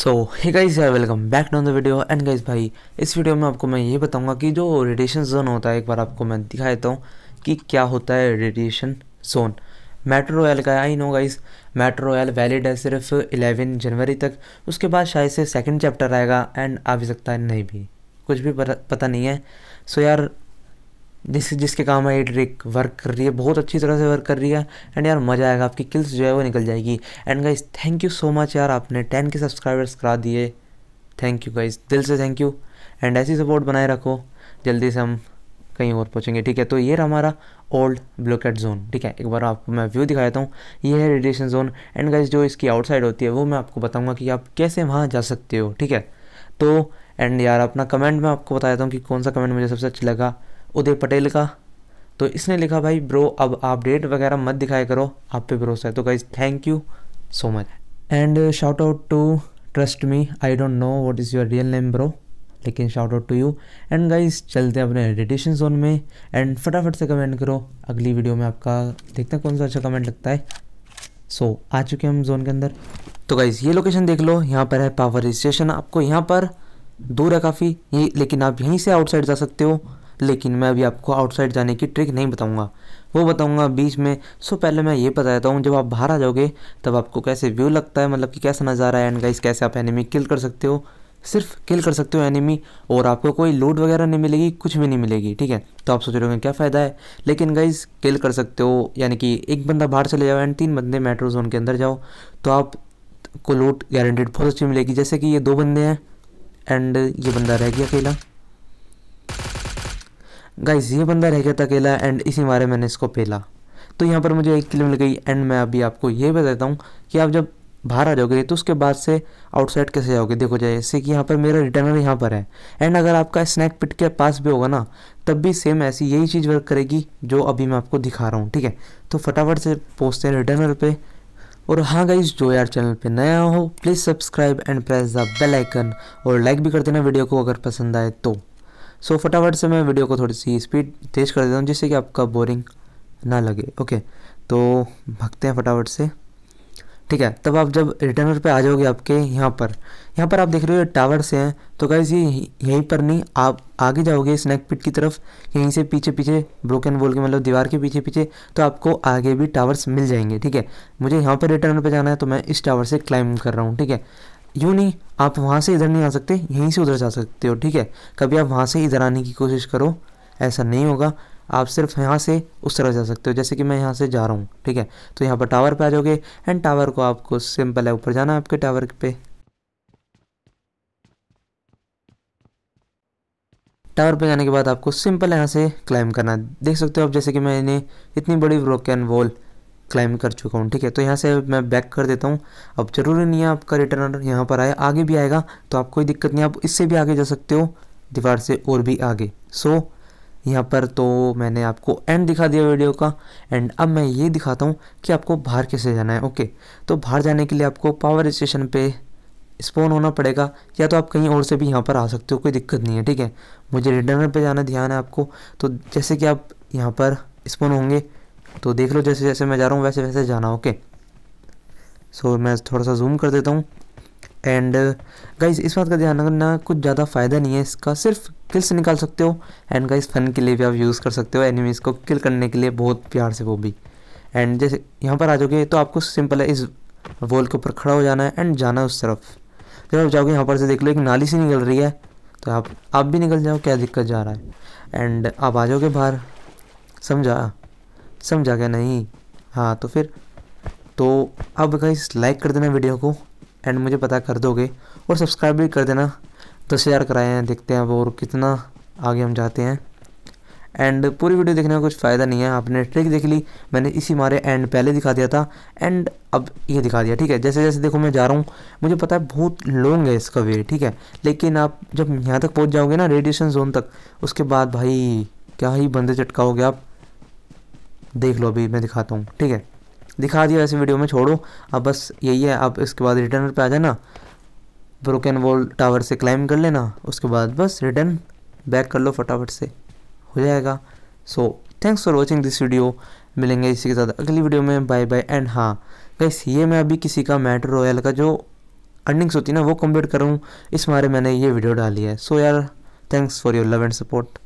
सो hey guys यार welcome back to the video and guys भाई इस वीडियो में आपको मैं ये बताऊंगा कि जो रेडिएशन जोन होता है एक बार आपको मैं दिखा देता हूँ कि क्या होता है रेडिएशन जोन मेट्रो रॉयल का I know guys metro royal valid है सिर्फ 11 जनवरी तक उसके बाद शायद से सेकेंड चैप्टर आएगा एंड आ भी सकता है नहीं भी कुछ भी पता नहीं है सो so यार जिस जिसके काम है ये ट्रिक वर्क कर रही है बहुत अच्छी तरह से वर्क कर रही है एंड यार मज़ा आएगा आपकी किल्स जो है वो निकल जाएगी and guys thank you so much यार आपने टेन के सब्सक्राइबर्स करा दिए थैंक यू गाइज दिल से थैंक यू एंड ऐसी सपोर्ट बनाए रखो जल्दी से हम कहीं और पहुँचेंगे ठीक है तो ये रहा हमारा ओल्ड ब्लोकेट जोन ठीक है एक बार आपको मैं व्यू दिखा देता हूँ ये है रेडिएशन जोन एंड गाइज जो इसकी आउटसाइड होती है वो मैं आपको बताऊँगा कि आप कैसे वहाँ जा सकते हो ठीक है तो एंड यार अपना कमेंट मैं आपको बता देता हूँ कि कौन सा कमेंट मुझे सबसे अच्छा लगा उदय पटेल का तो इसने लिखा भाई ब्रो अब आप डेट वगैरह मत दिखाया करो आप पे भरोसा है तो guys thank you so much and shout out to trust me I don't know what is your real name bro लेकिन shout out to you and guys चलते हैं अपने रेडिएशन जोन में एंड फटाफट से कमेंट करो अगली वीडियो में आपका देखते हैं कौन सा अच्छा कमेंट लगता है सो so, आ चुके हैं हम जोन के अंदर तो गाइज ये लोकेशन देख लो यहाँ पर है पावर स्टेशन आपको यहाँ पर दूर है काफ़ी ये लेकिन आप यहीं से आउटसाइड जा सकते हो लेकिन मैं अभी आपको आउटसाइड जाने की ट्रिक नहीं बताऊँगा वो बताऊँगा बीच में सो पहले मैं ये बता देता हूँ जब आप बाहर आ जाओगे तब आपको कैसे व्यू लगता है मतलब कि कैसा नज़ारा है एंड गाइस कैसे आप एनिमी किल कर सकते हो सिर्फ किल कर सकते हो एनिमी और आपको कोई लूट वगैरह नहीं मिलेगी कुछ भी नहीं मिलेगी ठीक है तो आप सोच रहे हो क्या फ़ायदा है लेकिन गाइज किल कर सकते हो यानी कि एक बंदा बाहर चले जाओ एंड तीन बंदे मेट्रो जोन के अंदर जाओ तो आप को लूट गारंटेड बहुत अच्छी मिलेगी जैसे कि ये दो बंदे हैं एंड ये बंदा रह गया अकेला गाइस ये बंदा रह गया था अकेला एंड इसी मारे मैंने इसको पेला तो यहाँ पर मुझे एक किलो मिल गई एंड मैं अभी आपको ये बताता हूँ कि आप जब बाहर आ जाओगे तो उसके बाद से आउटसाइड कैसे जाओगे देखो जाए जैसे कि यहाँ पर मेरा रिटर्नर यहाँ पर है एंड अगर आपका स्नैक पिट के पास भी होगा ना तब भी सेम ऐसी यही चीज़ वर्क करेगी जो अभी मैं आपको दिखा रहा हूँ ठीक है तो फटाफट से पहुँचते हैं रिटर्नर पर और हाँ गाइज जो यार चैनल पे नया हो please subscribe and press the bell icon और लाइक भी कर देना वीडियो को अगर पसंद आए तो सो फटाफट से मैं वीडियो को थोड़ी सी स्पीड तेज़ कर देता हूँ जिससे कि आपका बोरिंग ना लगे ओके तो भगते हैं फटाफट से ठीक है तब आप जब रिटर्नर पे आ जाओगे आपके यहाँ पर यहाँ पर आप देख रहे हो टावर से हैं तो गाइज ये यहीं पर नहीं आप आगे जाओगे स्नैक पिट की तरफ यहीं से पीछे पीछे ब्रोकन बोल के मतलब दीवार के पीछे पीछे तो आपको आगे भी टावर्स मिल जाएंगे ठीक है मुझे यहाँ पर रिटर्न पर जाना है तो मैं इस टावर से क्लाइम कर रहा हूँ ठीक है यूँ नहीं आप वहाँ से इधर नहीं आ सकते यहीं से उधर जा सकते हो ठीक है कभी आप वहाँ से इधर आने की कोशिश करो ऐसा नहीं होगा आप सिर्फ यहाँ से उस तरह जा सकते हो जैसे कि मैं यहाँ से जा रहा हूँ ठीक है तो यहाँ पर टावर पे आ जाओगे एंड टावर को आपको सिंपल है ऊपर जाना है आपके टावर पे टावर पे जाने के बाद आपको सिंपल यहाँ से क्लाइम करना है देख सकते हो आप जैसे कि मैंने इतनी बड़ी रॉक एंड वॉल क्लाइम कर चुका हूँ ठीक है तो यहाँ से मैं बैक कर देता हूँ अब ज़रूरी नहीं है आपका रिटर्न यहाँ पर आए आगे भी आएगा तो आप कोई दिक्कत नहीं आप इससे भी आगे जा सकते हो दीवार से और भी आगे सो so, यहाँ पर तो मैंने आपको एंड दिखा दिया वीडियो का एंड अब मैं ये दिखाता हूँ कि आपको बाहर कैसे जाना है ओके तो बाहर जाने के लिए आपको पावर स्टेशन पे स्पोन होना पड़ेगा या तो आप कहीं और से भी यहाँ पर आ सकते हो कोई दिक्कत नहीं है ठीक है मुझे रिटर्नर पे जाना ध्यान है आपको तो जैसे कि आप यहाँ पर स्पोन होंगे तो देख लो जैसे जैसे मैं जा रहा हूँ वैसे वैसे जाना ओके सो मैं थोड़ा सा जूम कर देता हूँ एंड गाइज uh, इस बात का ध्यान रखना कुछ ज़्यादा फ़ायदा नहीं है इसका सिर्फ किल्स निकाल सकते हो एंड गाइज फन के लिए भी आप यूज़ कर सकते हो एनिमीज़ को किल करने के लिए बहुत प्यार से वो भी एंड जैसे यहाँ पर आ जाओगे तो आपको सिंपल है इस वॉल के ऊपर खड़ा हो जाना है एंड जाना है उस तरफ जब आप जाओगे यहाँ पर से देख लो एक नाली सी निकल रही है तो आप आप भी निकल जाओ क्या दिक्कत जा रहा है एंड आप आ जाओगे बाहर समझा समझा क्या नहीं हाँ तो फिर तो अब गाइस लाइक कर देना वीडियो को एंड मुझे पता कर दोगे और सब्सक्राइब भी कर देना दस हज़ार कराए हैं देखते हैं अब और कितना आगे हम जाते हैं एंड पूरी वीडियो देखने का कुछ फ़ायदा नहीं है आपने ट्रिक देख ली मैंने इसी मारे एंड पहले दिखा दिया था एंड अब ये दिखा दिया ठीक है जैसे जैसे देखो मैं जा रहा हूँ मुझे पता है बहुत लॉन्ग है इसका वे ठीक है लेकिन आप जब यहाँ तक पहुँच जाओगे ना रेडिएशन जोन तक उसके बाद भाई क्या ही बंदे चटकाओगे आप देख लो अभी मैं दिखाता हूँ ठीक है दिखा दिया वैसे वीडियो में छोड़ो अब बस यही है आप इसके बाद रिटर्न पर आ जाना ब्रोकन वॉल टावर से क्लाइम कर लेना उसके बाद बस रिटर्न बैक कर लो फटाफट से हो जाएगा so thanks for watching this video मिलेंगे इसी के साथ अगली वीडियो में बाय बाय एंड हाँ गैस ये मैं अभी किसी का मैटर रॉयल का जो अर्निंग्स होती है ना वो कम्प्लीट करूँ इस मारे मैंने ये वीडियो डाली है सो यार thanks for your love and support